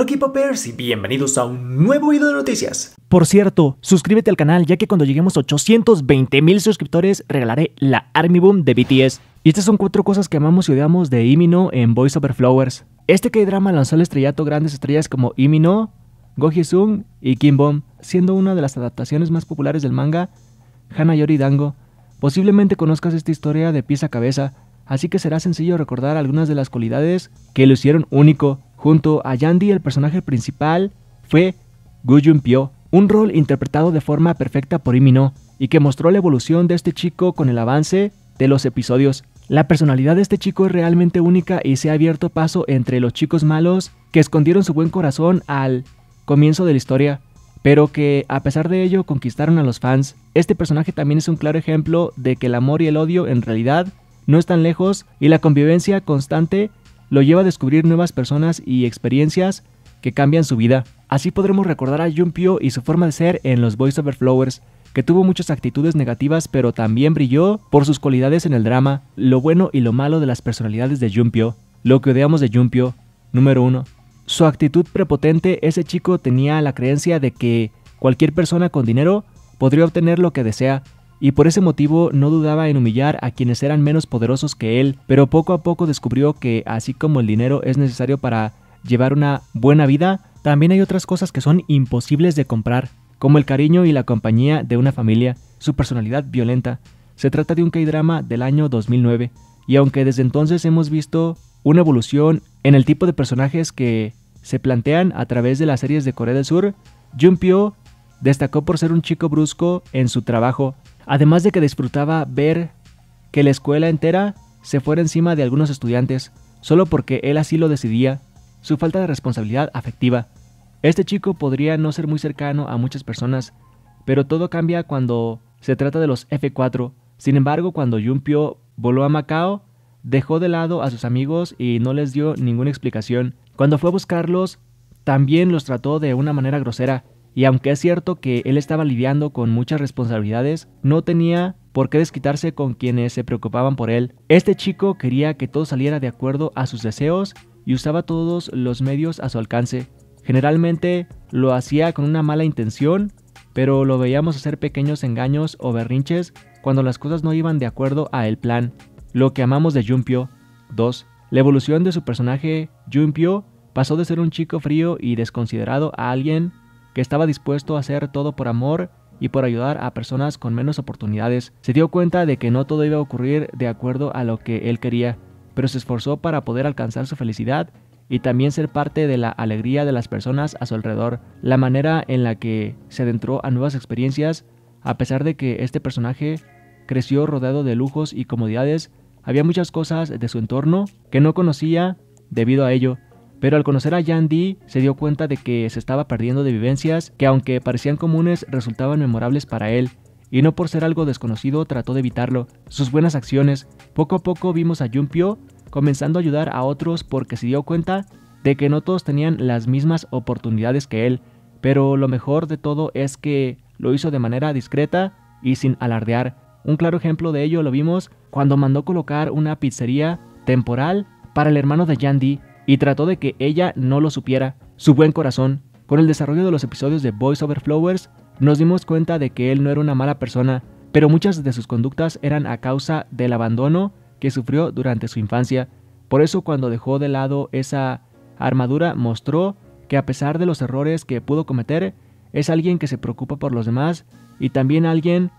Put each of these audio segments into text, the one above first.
Hola y bienvenidos a un nuevo video de noticias. Por cierto, suscríbete al canal ya que cuando lleguemos a 820 mil suscriptores regalaré la Army Boom de BTS. Y estas son cuatro cosas que amamos y odiamos de Imino en Voice Over Flowers. Este K-drama lanzó al estrellato grandes estrellas como Imino, Go y Kim Bom, siendo una de las adaptaciones más populares del manga Hanayori Dango. Posiblemente conozcas esta historia de pies a cabeza, así que será sencillo recordar algunas de las cualidades que lo hicieron único. Junto a Yandy, el personaje principal fue Gu Pyo, un rol interpretado de forma perfecta por Imino y que mostró la evolución de este chico con el avance de los episodios. La personalidad de este chico es realmente única y se ha abierto paso entre los chicos malos que escondieron su buen corazón al comienzo de la historia, pero que a pesar de ello conquistaron a los fans. Este personaje también es un claro ejemplo de que el amor y el odio en realidad no están lejos y la convivencia constante lo lleva a descubrir nuevas personas y experiencias que cambian su vida. Así podremos recordar a Junpyo y su forma de ser en los Over flowers, que tuvo muchas actitudes negativas pero también brilló por sus cualidades en el drama, lo bueno y lo malo de las personalidades de Junpyo, lo que odiamos de Junpyo. Número 1. Su actitud prepotente, ese chico tenía la creencia de que cualquier persona con dinero podría obtener lo que desea, y por ese motivo no dudaba en humillar a quienes eran menos poderosos que él, pero poco a poco descubrió que así como el dinero es necesario para llevar una buena vida, también hay otras cosas que son imposibles de comprar, como el cariño y la compañía de una familia, su personalidad violenta. Se trata de un K-drama del año 2009, y aunque desde entonces hemos visto una evolución en el tipo de personajes que se plantean a través de las series de Corea del Sur, Jun Pyo destacó por ser un chico brusco en su trabajo, además de que disfrutaba ver que la escuela entera se fuera encima de algunos estudiantes, solo porque él así lo decidía, su falta de responsabilidad afectiva. Este chico podría no ser muy cercano a muchas personas, pero todo cambia cuando se trata de los F4. Sin embargo, cuando Junpyo voló a Macao, dejó de lado a sus amigos y no les dio ninguna explicación. Cuando fue a buscarlos, también los trató de una manera grosera y aunque es cierto que él estaba lidiando con muchas responsabilidades, no tenía por qué desquitarse con quienes se preocupaban por él. Este chico quería que todo saliera de acuerdo a sus deseos y usaba todos los medios a su alcance. Generalmente lo hacía con una mala intención, pero lo veíamos hacer pequeños engaños o berrinches cuando las cosas no iban de acuerdo a el plan. Lo que amamos de Junpyo 2. La evolución de su personaje, Junpyo, pasó de ser un chico frío y desconsiderado a alguien que estaba dispuesto a hacer todo por amor y por ayudar a personas con menos oportunidades, se dio cuenta de que no todo iba a ocurrir de acuerdo a lo que él quería, pero se esforzó para poder alcanzar su felicidad y también ser parte de la alegría de las personas a su alrededor, la manera en la que se adentró a nuevas experiencias, a pesar de que este personaje creció rodeado de lujos y comodidades, había muchas cosas de su entorno que no conocía debido a ello, pero al conocer a Yandy se dio cuenta de que se estaba perdiendo de vivencias que aunque parecían comunes resultaban memorables para él, y no por ser algo desconocido trató de evitarlo. Sus buenas acciones, poco a poco vimos a Junpyo comenzando a ayudar a otros porque se dio cuenta de que no todos tenían las mismas oportunidades que él, pero lo mejor de todo es que lo hizo de manera discreta y sin alardear. Un claro ejemplo de ello lo vimos cuando mandó colocar una pizzería temporal para el hermano de Yandy y trató de que ella no lo supiera. Su buen corazón, con el desarrollo de los episodios de Voice Over Flowers, nos dimos cuenta de que él no era una mala persona, pero muchas de sus conductas eran a causa del abandono que sufrió durante su infancia. Por eso cuando dejó de lado esa armadura mostró que a pesar de los errores que pudo cometer, es alguien que se preocupa por los demás y también alguien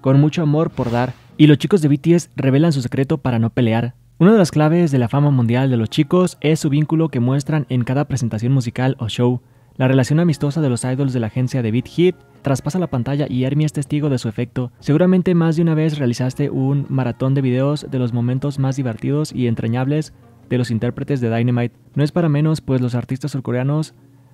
con mucho amor por dar. Y los chicos de BTS revelan su secreto para no pelear. Una de las claves de la fama mundial de los chicos es su vínculo que muestran en cada presentación musical o show. La relación amistosa de los idols de la agencia de Beat Hit traspasa la pantalla y Ermi es testigo de su efecto. Seguramente más de una vez realizaste un maratón de videos de los momentos más divertidos y entrañables de los intérpretes de Dynamite. No es para menos, pues los artistas surcoreanos,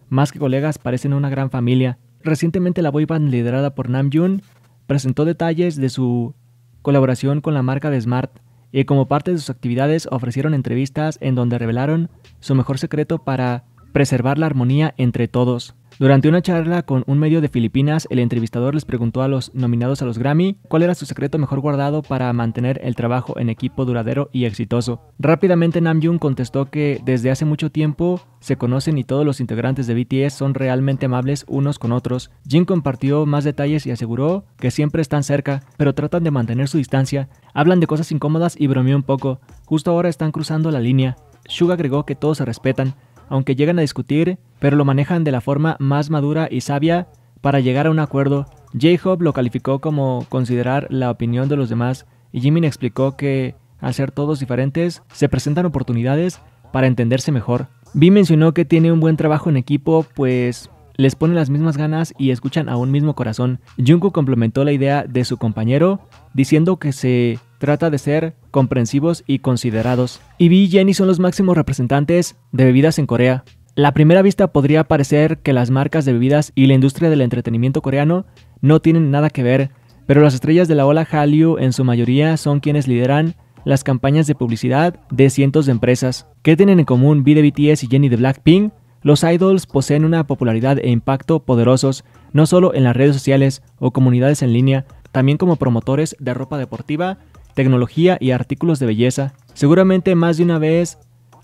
más que colegas, parecen una gran familia. Recientemente la boyband liderada por Nam Namjoon presentó detalles de su colaboración con la marca de Smart y como parte de sus actividades ofrecieron entrevistas en donde revelaron su mejor secreto para preservar la armonía entre todos. Durante una charla con un medio de Filipinas, el entrevistador les preguntó a los nominados a los Grammy cuál era su secreto mejor guardado para mantener el trabajo en equipo duradero y exitoso. Rápidamente Namjoon contestó que desde hace mucho tiempo se conocen y todos los integrantes de BTS son realmente amables unos con otros. Jin compartió más detalles y aseguró que siempre están cerca, pero tratan de mantener su distancia, hablan de cosas incómodas y bromeó un poco. Justo ahora están cruzando la línea. Suga agregó que todos se respetan, aunque llegan a discutir, pero lo manejan de la forma más madura y sabia para llegar a un acuerdo. J-Hop lo calificó como considerar la opinión de los demás y Jimin explicó que al ser todos diferentes se presentan oportunidades para entenderse mejor. Vi mencionó que tiene un buen trabajo en equipo, pues les ponen las mismas ganas y escuchan a un mismo corazón. Jungkook complementó la idea de su compañero diciendo que se trata de ser comprensivos y considerados. Y Vi y Jenny son los máximos representantes de bebidas en Corea la primera vista podría parecer que las marcas de bebidas y la industria del entretenimiento coreano no tienen nada que ver, pero las estrellas de la ola Hallyu en su mayoría son quienes lideran las campañas de publicidad de cientos de empresas. ¿Qué tienen en común BDBTS BTS y Jenny de Blackpink? Los idols poseen una popularidad e impacto poderosos, no solo en las redes sociales o comunidades en línea, también como promotores de ropa deportiva, tecnología y artículos de belleza. Seguramente más de una vez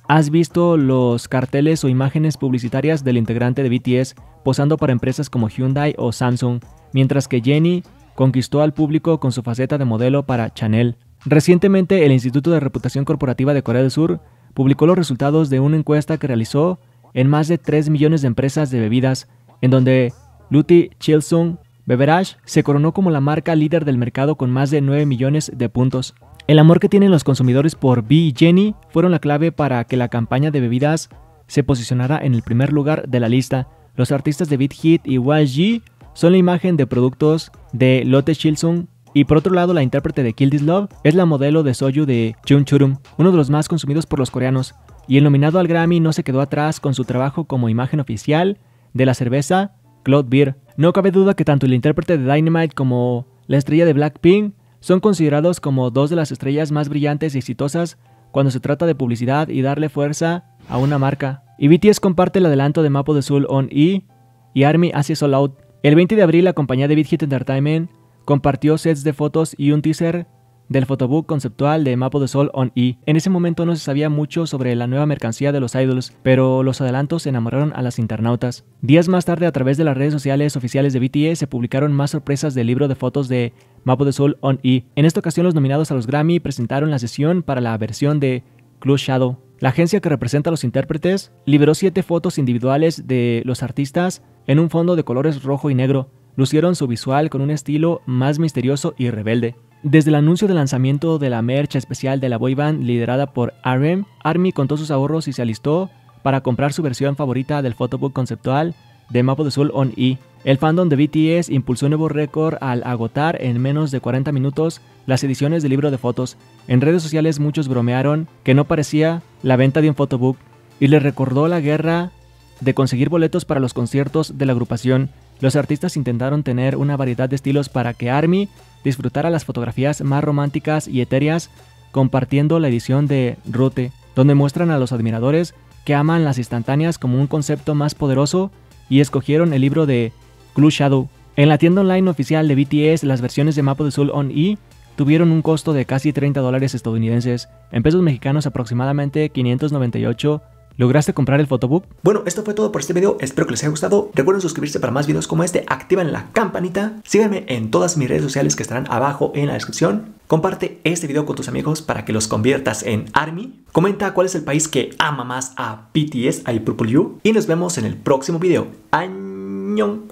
¿Has visto los carteles o imágenes publicitarias del integrante de BTS posando para empresas como Hyundai o Samsung, mientras que Jenny conquistó al público con su faceta de modelo para Chanel? Recientemente, el Instituto de Reputación Corporativa de Corea del Sur publicó los resultados de una encuesta que realizó en más de 3 millones de empresas de bebidas, en donde Luti Chilsung Beverage se coronó como la marca líder del mercado con más de 9 millones de puntos. El amor que tienen los consumidores por Bee y Jenny fueron la clave para que la campaña de bebidas se posicionara en el primer lugar de la lista. Los artistas de Beat Hit y YG son la imagen de productos de Lotte Shilsung y por otro lado, la intérprete de Kill This Love es la modelo de Soju de Jun Churum, uno de los más consumidos por los coreanos. Y el nominado al Grammy no se quedó atrás con su trabajo como imagen oficial de la cerveza claude Beer. No cabe duda que tanto el intérprete de Dynamite como la estrella de Blackpink son considerados como dos de las estrellas más brillantes y exitosas cuando se trata de publicidad y darle fuerza a una marca. Y BTS comparte el adelanto de Mapo de Soul on E y ARMY hace Soul Out. El 20 de abril la compañía de Big Hit Entertainment compartió sets de fotos y un teaser del photobook conceptual de Mapo de Sol on E. En ese momento no se sabía mucho sobre la nueva mercancía de los idols, pero los adelantos enamoraron a las internautas. Días más tarde, a través de las redes sociales oficiales de BTS, se publicaron más sorpresas del libro de fotos de Mapo de Sol on E. En esta ocasión, los nominados a los Grammy presentaron la sesión para la versión de Close Shadow. La agencia que representa a los intérpretes liberó siete fotos individuales de los artistas en un fondo de colores rojo y negro. Lucieron su visual con un estilo más misterioso y rebelde. Desde el anuncio del lanzamiento de la mercha especial de la boy band liderada por RM, Army contó sus ahorros y se alistó para comprar su versión favorita del photobook conceptual de Mapo de Soul on E. El fandom de BTS impulsó un nuevo récord al agotar en menos de 40 minutos las ediciones del libro de fotos. En redes sociales muchos bromearon que no parecía la venta de un photobook y les recordó la guerra de conseguir boletos para los conciertos de la agrupación. Los artistas intentaron tener una variedad de estilos para que ARMY disfrutar a las fotografías más románticas y etéreas compartiendo la edición de Rote, donde muestran a los admiradores que aman las instantáneas como un concepto más poderoso y escogieron el libro de Clue Shadow. En la tienda online oficial de BTS, las versiones de Mapo de Soul on E tuvieron un costo de casi 30 dólares estadounidenses, en pesos mexicanos aproximadamente 598 ¿Lograste comprar el fotobook? Bueno, esto fue todo por este video, espero que les haya gustado. Recuerden suscribirse para más videos como este, activan la campanita, síganme en todas mis redes sociales que estarán abajo en la descripción. Comparte este video con tus amigos para que los conviertas en ARMY. Comenta cuál es el país que ama más a BTS, a Purple You. Y nos vemos en el próximo video. ¡Añón!